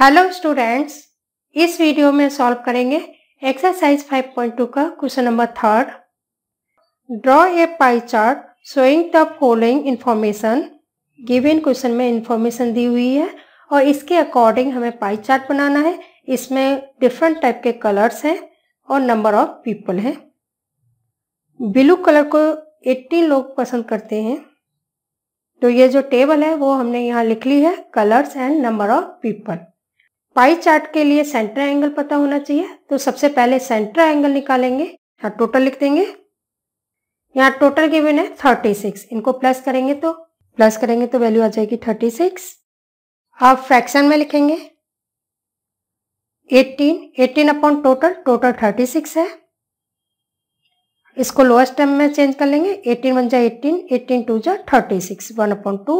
hello students इस video में solve करेंगे एक्सरसाइज 5.2 का question number third draw a pie chart showing the following information given question में information दी हुई है और इसके अकॉर्डिंग हमें पाई चार्ट बनाना है इसमें डिफरेंट टाइप के कलर्स हैं और नंबर ऑफ पीपल हैं ब्लू कलर को एट्टी लोग पसंद करते हैं तो ये जो टेबल है वो हमने यहाँ लिख ली है colours and number of people pie chart के लिए सेंटर एंगल पता होना चाहिए तो सबसे पहले सेंटर एंगल निकालेंगे यहाँ टोटल लिख देंगे यहाँ टोटल गिवन है थर्टी सिक्स इनको प्लस करेंगे तो प्लस करेंगे तो वैल्यू आ जाएगी थर्टी सिक्स आप फ्रैक्शन में लिखेंगे eighteen eighteen upon total total thirty six है इसको लोएस्ट टर्म में चेंज कर लेंगे एटीन वन जाए एटीन एटीन टू जाए thirty six one upon two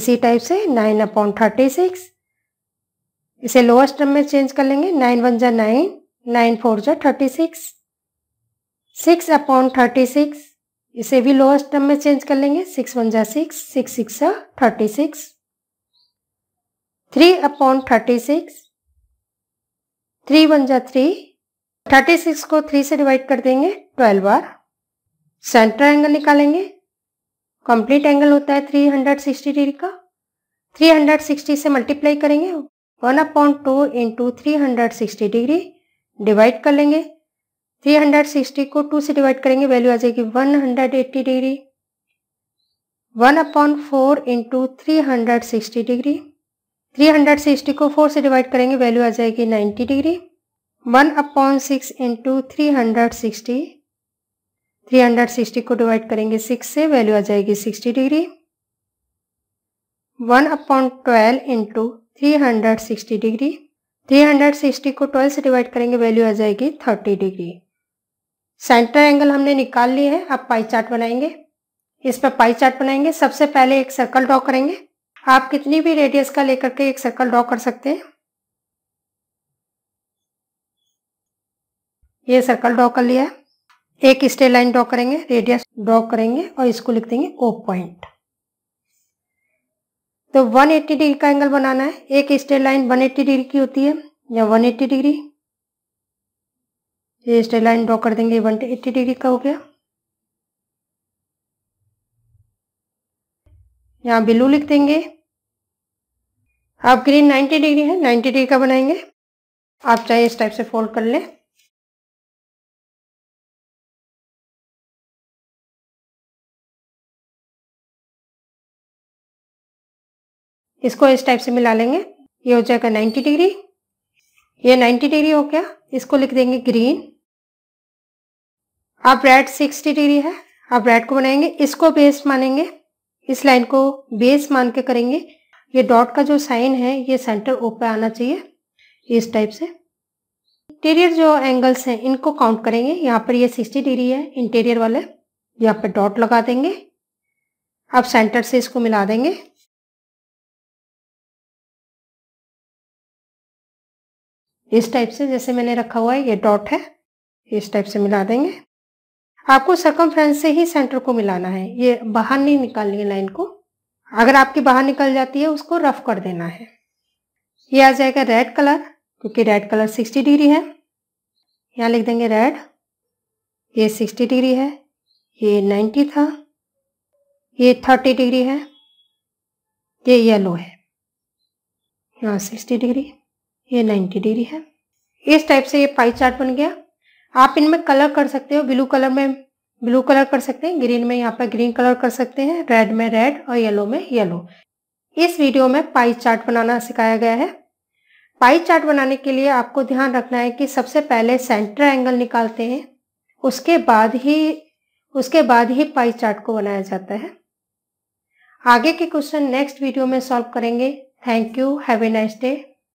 इसी टाइप से नाइन अपॉन थर्टी सिक्स इसे लोअर स्टम में चेंज कर लेंगे नाइन वन जा नाइन नाइन फोर जा thirty six six upon thirty six इसे भी लोअर स्टम में चेंज कर लेंगे सिक्स वन जा सिक्स सिक्स सिक्स जा thirty six three upon thirty six three one जा थ्री थर्टी सिक्स को थ्री से डिवाइड कर देंगे ट्वेल्व बार सेंटर एंगल निकालेंगे कंप्लीट एंगल होता है थ्री हंड्रेड सिक्सटी डिग्री का थ्री हंड्रेड सिक्सटी से मल्टीप्लाई करेंगे one upon two into three hundred sixty degree divide कर लेंगे थ्री हंड्रेड सिक्सटी को टू से डिवाइड करेंगे वैल्यू आ जाएगी one hundred eighty degree one upon four into three hundred sixty degree three hundred sixty को four से divide करेंगे वैल्यू आ जाएगी ninety degree one upon six into three hundred sixty three hundred sixty को divide करेंगे six से value आ जाएगी sixty degree one upon twelve into 360 degree 360 को 12 से डिवाइड करेंगे वैल्यू आ जाएगी 30 डिग्री सेंटर एंगल हमने निकाल लिए है अब पाई चार्ट बनाएंगे इस पर पाई चार्ट बनाएंगे सबसे पहले एक सर्कल ड्रॉ करेंगे आप कितनी भी रेडियस का लेकर के एक सर्कल ड्रॉ कर सकते हैं ये सर्कल ड्रॉ कर लिया है एक स्टे लाइन ड्रॉ करेंगे रेडियस ड्रॉ करेंगे और इसको लिख देंगे ओ पॉइंट तो 180 डिग्री का एंगल बनाना है एक स्टेट लाइन 180 डिग्री की होती है या 180 डिग्री ये स्टेट लाइन ड्रॉ कर देंगे 180 डिग्री का हो गया यहाँ ब्लू लिख देंगे आप ग्रीन 90 डिग्री है 90 डिग्री का बनाएंगे आप चाहे इस टाइप से फोल्ड कर लें इसको इस टाइप से मिला लेंगे ये हो जाएगा 90 डिग्री ये 90 डिग्री हो गया इसको लिख देंगे ग्रीन अब रेड 60 डिग्री है अब रेड को बनाएंगे इसको बेस मानेंगे इस लाइन को बेस मान के करेंगे ये डॉट का जो साइन है ये सेंटर ऊपर आना चाहिए इस टाइप से इंटीरियर जो एंगल्स हैं इनको काउंट करेंगे यहाँ पर ये 60 डिग्री है इंटीरियर वाले यहाँ पर डॉट लगा देंगे अब सेंटर से इसको मिला देंगे इस टाइप से जैसे मैंने रखा हुआ है ये डॉट है इस टाइप से मिला देंगे आपको सरकम से ही सेंटर को मिलाना है ये बाहर नहीं निकालनी है लाइन को अगर आपकी बाहर निकल जाती है उसको रफ कर देना है ये आ जाएगा रेड कलर क्योंकि रेड कलर 60 डिग्री है यहाँ लिख देंगे रेड ये 60 डिग्री है ये 90 था ये 30 डिग्री है ये येलो है यहाँ 60 डिग्री ये 90 डिग्री है इस टाइप से ये पाई चार्ट बन गया आप इनमें कलर कर सकते हो ब्लू कलर में ब्लू कलर कर सकते हैं ग्रीन में यहाँ पर ग्रीन कलर कर सकते हैं रेड में रेड और येलो में येलो इस वीडियो में पाई चार्ट बनाना सिखाया गया है पाई चार्ट बनाने के लिए आपको ध्यान रखना है कि सबसे पहले सेंटर एंगल निकालते हैं उसके बाद ही उसके बाद ही पाई चार्ट को बनाया जाता है आगे के क्वेश्चन नेक्स्ट वीडियो में सॉल्व करेंगे thank you have a nice day